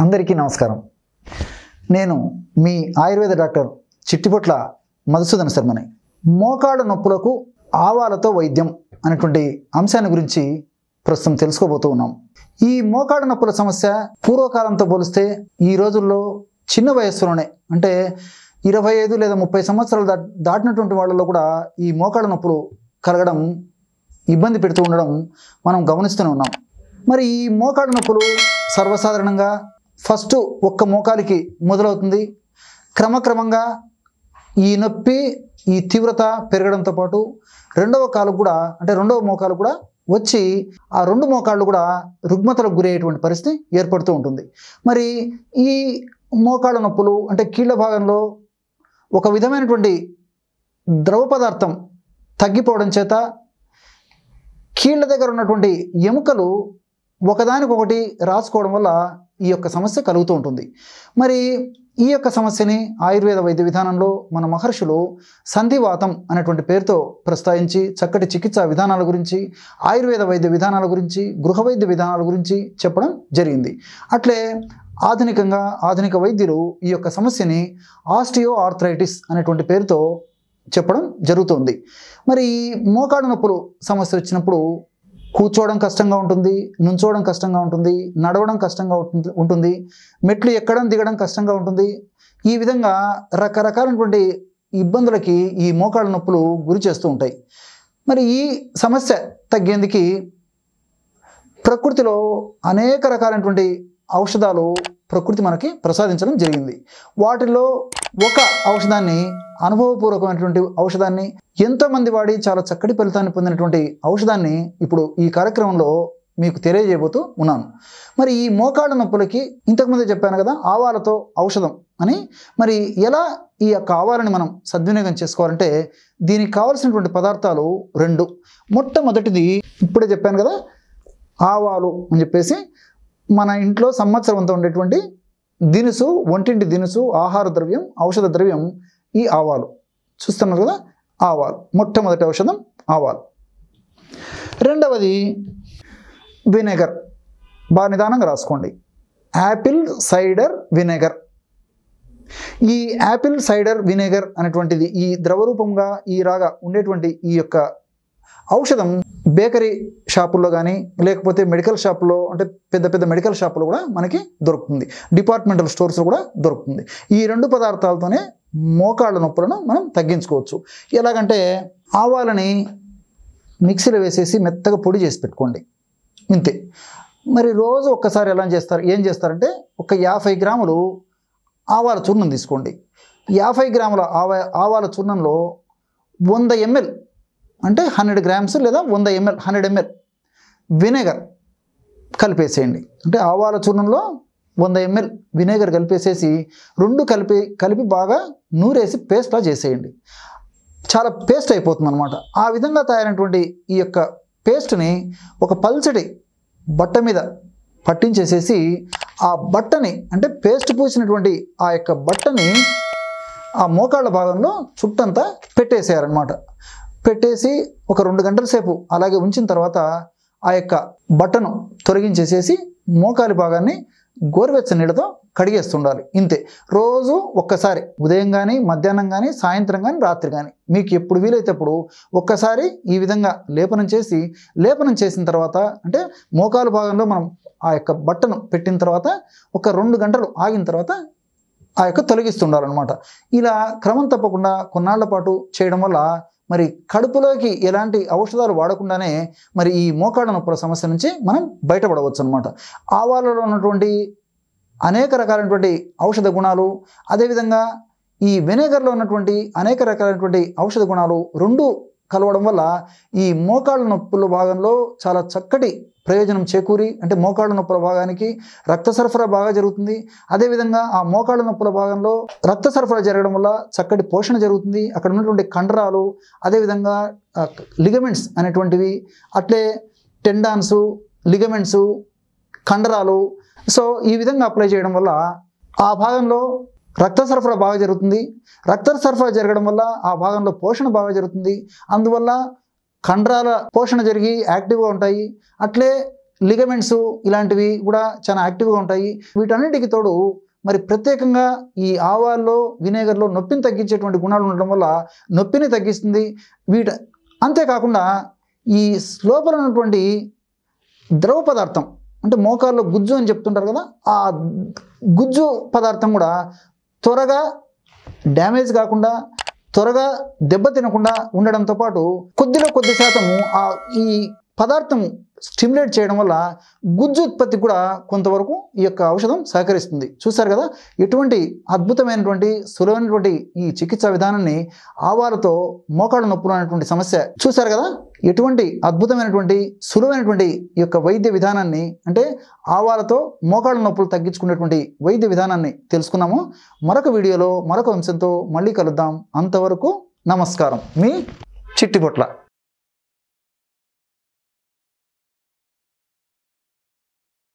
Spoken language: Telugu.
అందరికీ నమస్కారం నేను మీ ఆయుర్వేద డాక్టర్ చిట్టిపొట్ల మధుసూదన శర్మని మోకాడు నొప్పులకు ఆవాలతో వైద్యం అనేటువంటి అంశాన్ని గురించి ప్రస్తుతం తెలుసుకోబోతూ ఉన్నాం ఈ మోకాడు నొప్పుల సమస్య పూర్వకాలంతో పోలిస్తే ఈ రోజుల్లో చిన్న వయస్సులోనే అంటే ఇరవై ఐదు లేదా ముప్పై సంవత్సరాలు దా దాటినటువంటి వాళ్ళలో కూడా ఈ మోకాళ్ళ నొప్పులు కలగడం ఇబ్బంది పెడుతూ ఉండడం మనం గమనిస్తూనే ఉన్నాం మరి ఈ మోకాడు నొప్పులు సర్వసాధారణంగా ఫస్ట్ ఒక్క మోకాలికి మొదలవుతుంది క్రమక్రమంగా ఈ నొప్పి ఈ తీవ్రత పెరగడంతో పాటు రెండవ కాలు కూడా అంటే రెండవ మోకాలు కూడా వచ్చి ఆ రెండు మోకాళ్ళు కూడా రుగ్మతలకు గురయ్యేటువంటి పరిస్థితి ఏర్పడుతూ ఉంటుంది మరి ఈ మోకాళ్ళ నొప్పులు అంటే కీళ్ళ భాగంలో ఒక విధమైనటువంటి ద్రవ పదార్థం తగ్గిపోవడం చేత కీళ్ళ దగ్గర ఉన్నటువంటి ఎముకలు ఒకదానికొకటి రాసుకోవడం వల్ల ఈ యొక్క సమస్య కలుగుతూ ఉంటుంది మరి ఈ యొక్క సమస్యని ఆయుర్వేద వైద్య విధానంలో మన మహర్షులు సంధివాతం అనేటువంటి పేరుతో ప్రస్తావించి చక్కటి చికిత్సా విధానాల గురించి ఆయుర్వేద వైద్య విధానాల గురించి గృహ వైద్య విధానాల గురించి చెప్పడం జరిగింది అట్లే ఆధునికంగా ఆధునిక వైద్యులు ఈ యొక్క సమస్యని ఆస్టియో ఆర్థరైటిస్ అనేటువంటి పేరుతో చెప్పడం జరుగుతుంది మరి మోకాడు నొప్పులు సమస్య వచ్చినప్పుడు కూర్చోవడం కష్టంగా ఉంటుంది నుంచోవడం కష్టంగా ఉంటుంది నడవడం కష్టంగా ఉంటుంది మెట్లు ఎక్కడం దిగడం కష్టంగా ఉంటుంది ఈ విధంగా రకరకాలైనటువంటి ఇబ్బందులకి ఈ మోకాళ్ళ నొప్పులు గురి చేస్తూ ఉంటాయి మరి ఈ సమస్య తగ్గేందుకు ప్రకృతిలో అనేక రకాలైనటువంటి ఔషధాలు ప్రకృతి మనకి ప్రసాదించడం జరిగింది వాటిలో ఒక ఔషధాన్ని అనుభవపూర్వకమైనటువంటి ఔషధాన్ని ఎంతోమంది వాడి చాలా చక్కటి ఫలితాన్ని పొందినటువంటి ఔషధాన్ని ఇప్పుడు ఈ కార్యక్రమంలో మీకు తెలియజేయబోతూ ఉన్నాను మరి ఈ మోకాళ్ళ నొప్పులకి ఇంతకుముందే చెప్పాను కదా ఆవాలతో ఔషధం అని మరి ఎలా ఈ యొక్క ఆవాలని మనం సద్వినియోగం చేసుకోవాలంటే దీనికి కావాల్సినటువంటి పదార్థాలు రెండు మొట్టమొదటిది ఇప్పుడే చెప్పాను కదా ఆవాలు అని చెప్పేసి మన ఇంట్లో సంవత్సరం అంతా ఉండేటువంటి దినుసు ఒంటింటి దినుసు ఆహార ద్రవ్యం ఔషధ ద్రవ్యం ఈ ఆవాలు చూస్తున్నారు కదా ఆవాలు మొట్టమొదటి ఔషధం ఆవాలు రెండవది వినేగర్ బాగా నిదానంగా రాసుకోండి యాపిల్ సైడర్ వినేగర్ ఈ యాపిల్ సైడర్ వినేగర్ అనేటువంటిది ఈ ద్రవరూపంగా ఈ రాగా ఉండేటువంటి ఈ యొక్క ఔషధం బేకరీ షాపుల్లో కానీ లేకపోతే మెడికల్ షాపులో అంటే పెద్ద పెద్ద మెడికల్ షాపులో కూడా మనకి దొరుకుతుంది డిపార్ట్మెంటల్ స్టోర్స్లో కూడా దొరుకుతుంది ఈ రెండు పదార్థాలతోనే మోకాళ్ళ నొప్పులను మనం తగ్గించుకోవచ్చు ఎలాగంటే ఆవాలని మిక్సీలో వేసేసి మెత్తగా పొడి చేసి పెట్టుకోండి ఇంతే మరి రోజు ఒక్కసారి ఎలా చేస్తారు ఏం చేస్తారంటే ఒక యాభై గ్రాములు ఆవాల చూర్ణం తీసుకోండి యాభై గ్రాముల ఆవా ఆవాల చూర్ణంలో వంద ఎంఎల్ అంటే హండ్రెడ్ గ్రామ్స్ లేదా వంద ఎంఎల్ హండ్రెడ్ ఎంఎల్ వినేగర్ కలిపేసేయండి అంటే ఆవాల చూర్ణంలో వంద ఎంఎల్ వినేగర్ కలిపేసేసి రెండు కలిపి కలిపి బాగా నూరేసి పేస్ట్లా చేసేయండి చాలా పేస్ట్ అయిపోతుంది అనమాట ఆ విధంగా తయారైనటువంటి ఈ యొక్క పేస్ట్ని ఒక పల్చడి బట్ట మీద పట్టించేసేసి ఆ బట్టని అంటే పేస్ట్ పూసినటువంటి ఆ యొక్క బట్టని ఆ మోకాళ్ళ భాగంలో చుట్టంతా పెట్టేసేయారనమాట పెట్టేసి ఒక రెండు గంటల సేపు అలాగే ఉంచిన తర్వాత ఆ యొక్క బట్టను తొలగించేసేసి మోకాలి భాగాన్ని గోరువెచ్చ నీళ్ళతో కడిగేస్తుండాలి ఇంతే రోజు ఒక్కసారి ఉదయం కానీ మధ్యాహ్నం కానీ సాయంత్రం కానీ రాత్రి కానీ మీకు ఎప్పుడు వీలైతేప్పుడు ఒక్కసారి ఈ విధంగా లేపనం చేసి లేపనం చేసిన తర్వాత అంటే మోకాలు భాగంలో మనం ఆ యొక్క బట్టను పెట్టిన తర్వాత ఒక రెండు గంటలు ఆగిన తర్వాత ఆ యొక్క తొలగిస్తుండాలన్నమాట ఇలా క్రమం తప్పకుండా కొన్నాళ్ల పాటు చేయడం వల్ల మరి కడుపులోకి ఎలాంటి ఔషధాలు వాడకుండానే మరి ఈ మోకాళ్ళ నొప్పుల సమస్య నుంచి మనం బయటపడవచ్చు అనమాట ఆవాలలో ఉన్నటువంటి అనేక రకాలైనటువంటి ఔషధ గుణాలు అదేవిధంగా ఈ వెనేగర్లో ఉన్నటువంటి అనేక రకాలైనటువంటి ఔషధ గుణాలు రెండు కలవడం వల్ల ఈ మోకాళ్ళ నొప్పుల భాగంలో చాలా చక్కటి ప్రయోజనం చేకూరి అంటే మోకాళ్ళ నొప్పుల భాగానికి రక్త సరఫరా బాగా జరుగుతుంది అదేవిధంగా ఆ మోకాళ్ళ నొప్పుల భాగంలో రక్త సరఫరా జరగడం వల్ల చక్కటి పోషణ జరుగుతుంది అక్కడ ఉన్నటువంటి కండరాలు అదేవిధంగా లిగమెంట్స్ అనేటువంటివి అట్లే టెండాన్స్ లిగమెంట్సు కండరాలు సో ఈ విధంగా అప్లై చేయడం వల్ల ఆ భాగంలో రక్త సరఫరా బాగా జరుగుతుంది రక్త సరఫరా జరగడం వల్ల ఆ భాగంలో పోషణ బాగా జరుగుతుంది అందువల్ల కండరాల పోషణ జరిగి యాక్టివ్గా ఉంటాయి అట్లే లిగమెంట్స్ ఇలాంటివి కూడా చాలా యాక్టివ్గా ఉంటాయి వీటన్నిటికి తోడు మరి ప్రత్యేకంగా ఈ ఆవాల్లో వినేగర్లో నొప్పిని తగ్గించేటువంటి గుణాలు ఉండడం వల్ల నొప్పిని తగ్గిస్తుంది వీట అంతేకాకుండా ఈ లోపల ఉన్నటువంటి ద్రవ పదార్థం అంటే మోకాల్లో గుజ్జు అని చెప్తుంటారు కదా ఆ గుజ్జు పదార్థం కూడా త్వరగా డ్యామేజ్ కాకుండా త్వరగా దెబ్బ తినకుండా ఉండడంతో పాటు కొద్దిలో కొద్ది శాతము ఆ ఈ పదార్థం స్టిమ్యులేట్ చేయడం వల్ల గుజ్జు ఉత్పత్తి కూడా కొంతవరకు ఈ యొక్క ఔషధం సహకరిస్తుంది చూశారు కదా ఎటువంటి అద్భుతమైనటువంటి సులభమైనటువంటి ఈ చికిత్సా విధానాన్ని ఆవాలతో మోకాళ్ళ నొప్పులు అనేటువంటి సమస్య చూశారు కదా ఎటువంటి అద్భుతమైనటువంటి సులువైనటువంటి ఈ యొక్క వైద్య విధానాన్ని అంటే ఆవాలతో మోకాళ్ళ నొప్పులు తగ్గించుకునేటువంటి వైద్య విధానాన్ని తెలుసుకున్నాము మరొక వీడియోలో మరొక అంశంతో మళ్ళీ కలుద్దాం అంతవరకు నమస్కారం మీ చిట్టిపొట్ల